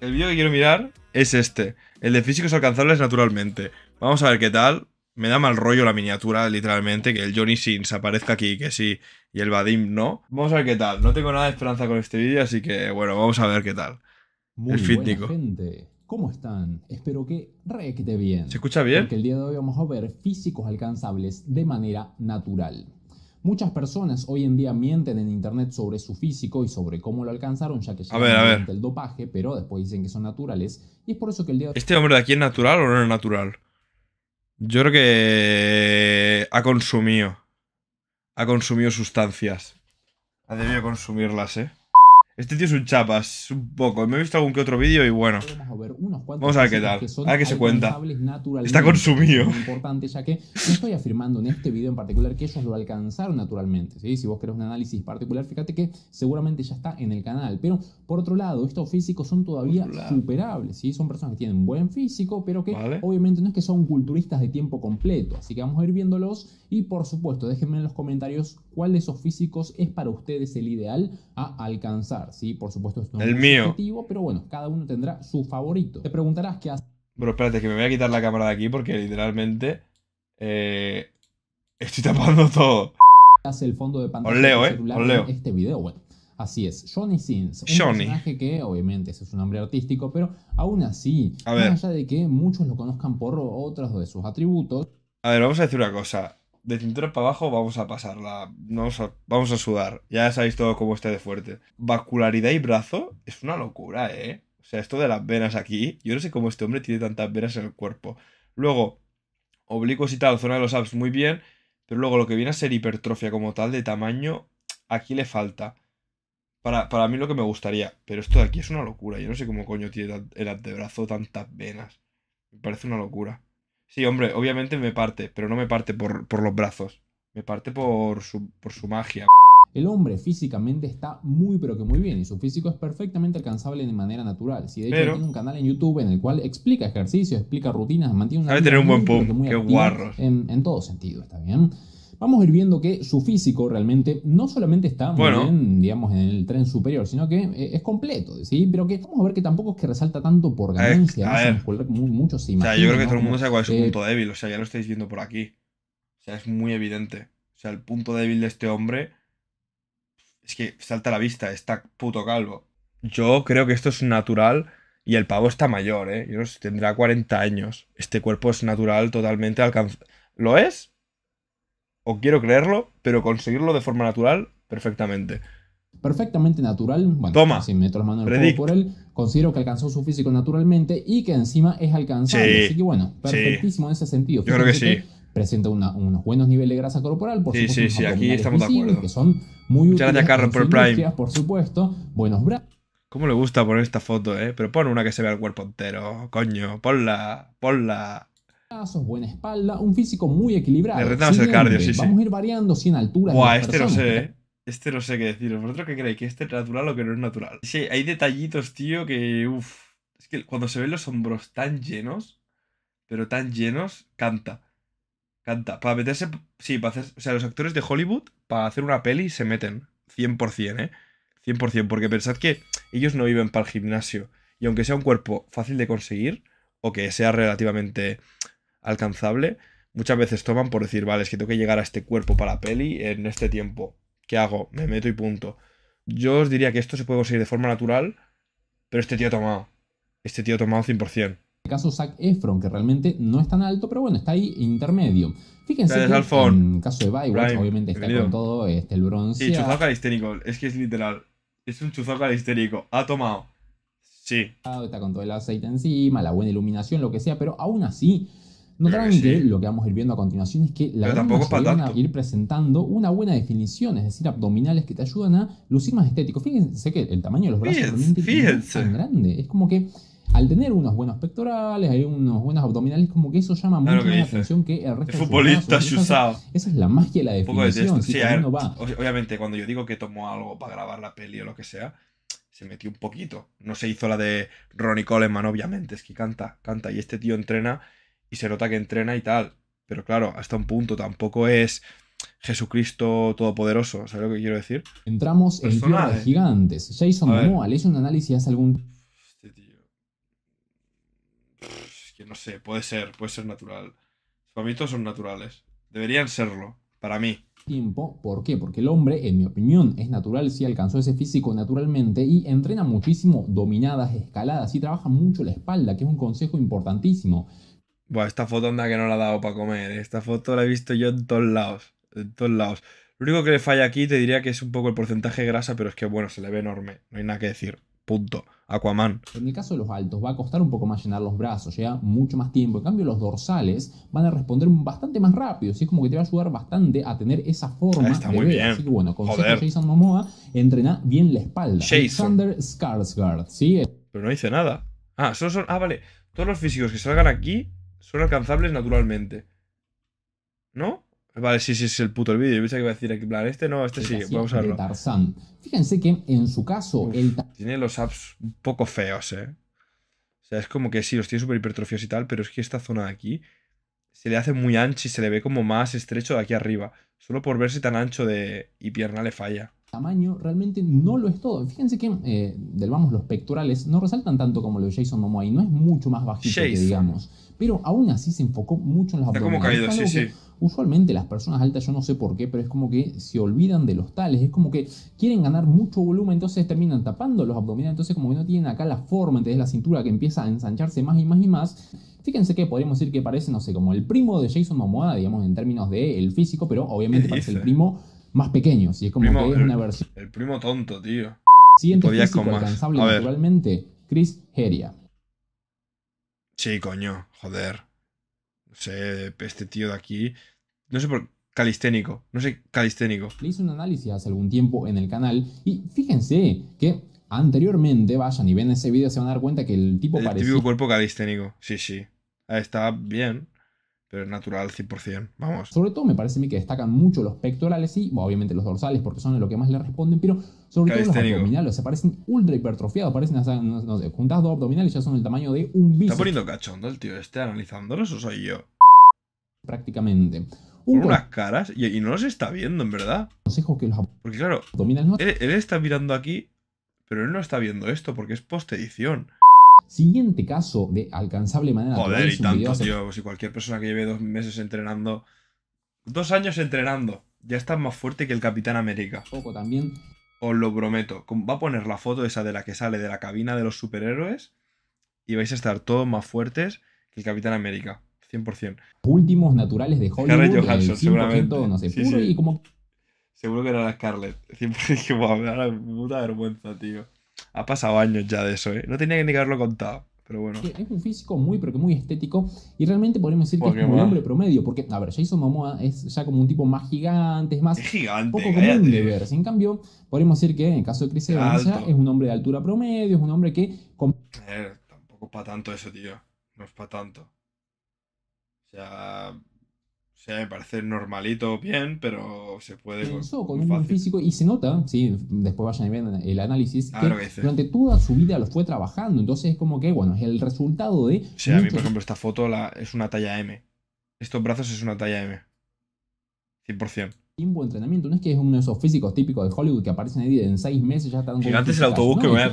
El vídeo que quiero mirar es este, el de físicos alcanzables naturalmente. Vamos a ver qué tal. Me da mal rollo la miniatura, literalmente, que el Johnny Sins aparezca aquí, que sí, y el Vadim no. Vamos a ver qué tal. No tengo nada de esperanza con este vídeo, así que bueno, vamos a ver qué tal. Muy físico gente. ¿Cómo están? Espero que bien. ¿Se escucha bien? Porque el día de hoy vamos a ver físicos alcanzables de manera natural. Muchas personas hoy en día mienten en internet sobre su físico y sobre cómo lo alcanzaron, ya que ya ver, el dopaje, pero después dicen que son naturales. Y es por eso que el día de... ¿Este hombre de aquí es natural o no es natural? Yo creo que ha consumido. Ha consumido sustancias. Ha debido consumirlas, ¿eh? Este tío es un chapas, un poco. Me he visto algún que otro vídeo y bueno. Vamos a ver qué tal. a se cuenta. Está consumido. Importante, ya que estoy afirmando en este video en particular que ellos lo alcanzaron naturalmente. ¿sí? Si vos querés un análisis particular, fíjate que seguramente ya está en el canal. Pero por otro lado, estos físicos son todavía superables. ¿sí? Son personas que tienen buen físico, pero que obviamente no es que son culturistas de tiempo completo. Así que vamos a ir viéndolos. Y por supuesto, déjenme en los comentarios cuál de esos físicos es para ustedes el ideal a alcanzar. ¿sí? Por supuesto, esto es un objetivo, pero bueno, cada uno tendrá su favorito preguntarás qué hace. Bro, espérate, que me voy a quitar la cámara de aquí porque literalmente eh, estoy tapando todo. Hace el fondo de pantalla os leo, eh, leo. este video, bueno. Así es, Johnny Sins, un personaje que obviamente ese es un nombre artístico, pero aún así, a allá de que muchos lo conozcan por otros de sus atributos. A ver, vamos a decir una cosa. De cintura para abajo vamos a pasarla, vamos a, vamos a sudar. Ya sabéis todo cómo está de fuerte. Vascularidad y brazo es una locura, ¿eh? O sea, esto de las venas aquí, yo no sé cómo este hombre tiene tantas venas en el cuerpo. Luego, oblicuos y tal, zona de los abs muy bien, pero luego lo que viene a ser hipertrofia como tal de tamaño, aquí le falta. Para, para mí lo que me gustaría, pero esto de aquí es una locura. Yo no sé cómo coño tiene el antebrazo tantas venas. Me parece una locura. Sí, hombre, obviamente me parte, pero no me parte por, los brazos. Me parte por su, por su magia. El hombre físicamente está muy pero que muy bien y su físico es perfectamente alcanzable de manera natural. Si de hecho tiene un canal en YouTube en el cual explica ejercicios, explica rutinas, mantiene Sabe tener un buen pum, qué En, todo sentido, ¿está bien? vamos a ir viendo que su físico realmente no solamente está muy bueno. bien, digamos, en el tren superior, sino que eh, es completo, ¿sí? Pero que vamos a ver que tampoco es que resalta tanto por ganancia, a ver, a O sea, yo creo que todo el mundo sabe cuál es su eh, punto débil, o sea, ya lo estáis viendo por aquí. O sea, es muy evidente. O sea, el punto débil de este hombre es que salta a la vista, está puto calvo. Yo creo que esto es natural y el pavo está mayor, ¿eh? Tendrá 40 años. Este cuerpo es natural, totalmente alcanzado. ¿Lo es? O quiero creerlo, pero conseguirlo de forma natural, perfectamente perfectamente natural. Bueno, Toma. Si meto las en el por él, considero que alcanzó su físico naturalmente y que encima es alcanzable. Así que bueno, perfectísimo en ese sentido. Yo creo que, sí. Presenta unos buenos niveles de grasa corporal, por sí, supuesto. Sí, sí, aquí estamos de acuerdo. Que son muy Muchas gracias, Carro, por el Prime. Por supuesto, buenos brazos. ¿Cómo le gusta poner esta foto, eh? Pero pon una que se vea el cuerpo entero, coño. Ponla, ponla brazos, buena espalda, un físico muy equilibrado. el cardio, sí, sí. Vamos a ir variando sin altura. Buah, este no sé, ¿eh? Este no sé qué decir. ¿Vosotros qué creéis? ¿Que este es natural o que no es natural? Sí, hay detallitos, tío, que. uff. Es que cuando se ven los hombros tan llenos, pero tan llenos, canta. Canta. Para meterse. Sí, para hacer. O sea, los actores de Hollywood, para hacer una peli, se meten. 100%, ¿eh? 100%. Porque pensad que ellos no viven para el gimnasio. Y aunque sea un cuerpo fácil de conseguir, o que sea relativamente alcanzable, muchas veces toman por decir, vale, es que tengo que llegar a este cuerpo para la peli en este tiempo. ¿Qué hago? Me meto y punto. Yo os diría que esto se puede conseguir de forma natural, pero este tío ha tomado. Este tío ha tomado 100% caso Zac Efron, que realmente no es tan alto, pero bueno, está ahí intermedio. Fíjense en el caso de Baywatch, obviamente está con todo este, el bronce. Sí, histérico, es que es literal. Es un chuzaca histérico. Ha tomado. Sí. Está con todo el aceite encima, la buena iluminación, lo que sea, pero aún así, notarán que, lo que vamos a ir viendo a continuación es que la gran a ir presentando una buena definición, es decir, abdominales que te ayudan a lucir más estético. Fíjense que el tamaño de los brazos es tan grande. Es como que al tener unos buenos pectorales, hay unos buenos abdominales, como que eso llama mucho la atención que el resto futbolista de esa, es la magia de la definición. De Obviamente, cuando yo digo que tomó algo para grabar la peli o lo que sea, se metió un poquito. No se hizo la de Ronnie Coleman, obviamente, es que canta, canta. Y este tío entrena y se nota que entrena y tal. Pero claro, hasta un punto tampoco es... Jesucristo Todopoderoso, ¿sabes lo que quiero decir? Entramos en Tierra de Gigantes. Jason Momoa le hizo un análisis hace algún no sé, puede ser, puede ser natural. Para mí son naturales. Deberían serlo, para mí. Tiempo, ¿por qué? Porque el hombre, en mi opinión, es natural si alcanzó ese físico naturalmente y entrena muchísimo dominadas, escaladas y trabaja mucho la espalda, que es un consejo importantísimo. Buah, esta foto anda que no la ha dado para comer. ¿eh? Esta foto la he visto yo en todos lados. En todos lados. Lo único que le falla aquí te diría que es un poco el porcentaje de grasa, pero es que bueno, se le ve enorme. No hay nada que decir. Punto. Aquaman. En el caso de los altos va a costar un poco más llenar los brazos, lleva mucho más tiempo. En cambio, los dorsales van a responder bastante más rápido. Así es como que te va a ayudar bastante a tener esa forma. Ah, está muy bien. Así que bueno, consejo Jason Momoa, entrena bien la espalda. Alexander Skarsgård, ¿sí? Pero no dice nada. Ah, solo son. Ah, vale. Todos los físicos que salgan aquí son alcanzables naturalmente. ¿No? Vale, sí, sí, es el puto el vídeo. Yo pensé que iba a decir aquí, plan, este no, este sí, vamos a verlo. Fíjense que en su caso, Tiene los abs un poco feos, eh. O sea, es como que sí, los tiene súper hipertrofios y tal, pero es que esta zona de aquí se le hace muy ancho y se le ve como más estrecho de aquí arriba. Solo por verse tan ancho de y pierna le falla. Tamaño realmente no lo es todo. Fíjense que, eh, del vamos, los pectorales no resaltan tanto como lo de Jason Momoa y no es mucho más bajito, que digamos. Pero aún así se enfocó mucho en los abdominales. Está como caído, sí, sí usualmente las personas altas, yo no sé por qué, pero es como que se olvidan de los tales, es como que quieren ganar mucho volumen, entonces terminan tapando los abdominales, entonces como que no tienen acá la forma, entonces la cintura que empieza a ensancharse más y más y más. Fíjense que podríamos decir que parece, no sé, como el primo de Jason Momoa, digamos, en términos del el físico, pero obviamente parece el primo más pequeño, si es como que es una versión... El, primo tonto, tío. Siguiente físico alcanzable naturalmente, Chris Heria. Sí, coño, joder. No sé, este tío de aquí no sé por calisténico, no sé calisténico. Le hice un análisis hace algún tiempo en el canal y fíjense que anteriormente, vayan y ven ese vídeo, se van a dar cuenta que el tipo el parecía... típico cuerpo calisténico, sí, sí. Ah, Está bien, pero es natural 100%, vamos. Sobre todo me parece a mí que destacan mucho los pectorales y obviamente los dorsales porque son lo que más le responden, pero sobre todo los abdominales, se parecen ultra hipertrofiados, parecen no, sé, juntas dos abdominales y ya son el tamaño de un bicho. Está poniendo cachondo el tío este analizándolos o soy yo. Prácticamente unas caras y, no los está viendo, en verdad. Porque claro, él, está mirando aquí, pero él no está viendo esto porque es post-edición. Siguiente caso de alcanzable manera. de Joder, y tanto, tío. Si cualquier persona que lleve dos meses entrenando. Dos años entrenando. Ya está más fuerte que el Capitán América. Poco también. Os lo prometo. Va a poner la foto esa de la que sale de la cabina de los superhéroes. Y vais a estar todos más fuertes que el Capitán América. 100%. Últimos naturales de Hollywood. Scarlett Johansson, seguramente. Y como... Seguro que era la Scarlett. 100% que wow, me da la vergüenza, tío. Ha pasado años ya de eso, ¿eh? No tenía ni que haberlo contado. Pero bueno. Es un físico muy, pero que muy estético. Y realmente podemos decir que es un hombre promedio. Porque, a ver, Jason Momoa es ya como un tipo más gigante, es más. Es gigante. Poco común de ver. En cambio, podemos decir que en caso de Chris Evans es un hombre de altura promedio, es un hombre que. Eh, tampoco es para tanto eso, tío. No es para tanto. O sea, me parece normalito bien, pero se puede. con, un físico y se nota, sí, después vayan viendo el análisis, durante toda su vida lo fue trabajando. Entonces es como que, bueno, es el resultado de. O sea, a mí, por ejemplo, esta foto es una talla M. Estos brazos es una talla M. 100% tiempo entrenamiento. No es que es uno de esos físicos típicos de Hollywood que aparecen ahí en seis meses ya están. el autobús que voy a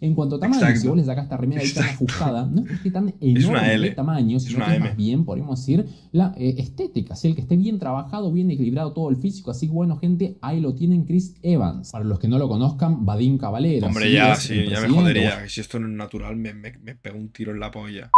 En cuanto a tamaño, si vos le sacas esta remera ahí tan ajustada, no es que tan enorme de tamaño, sino es que más bien, podríamos decir, la eh, estética. Si el que esté bien trabajado, bien equilibrado todo el físico. Así bueno, gente, ahí lo tienen Chris Evans. Para los que no lo conozcan, Vadim Cavalera. Hombre, ya, sí, ya me jodería. Si esto no es natural, me, me, me pego un tiro en la polla.